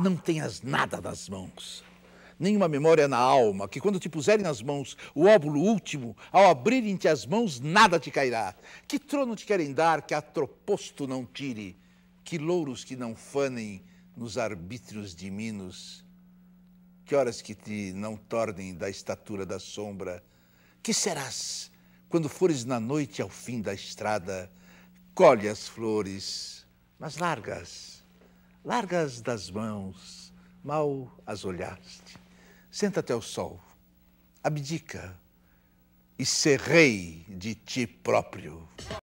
Não tenhas nada nas mãos, nenhuma memória na alma, que quando te puserem nas mãos o óvulo último, ao abrirem-te as mãos, nada te cairá. Que trono te querem dar, que atroposto não tire, que louros que não fanem nos arbítrios de Minos, que horas que te não tornem da estatura da sombra, que serás quando fores na noite ao fim da estrada, colhe as flores, mas largas largas das mãos, mal as olhaste. Senta-te ao sol, abdica e ser rei de ti próprio.